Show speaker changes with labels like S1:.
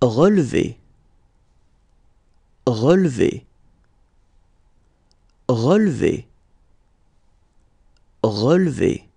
S1: Relevez, relevez, relevez, relevez.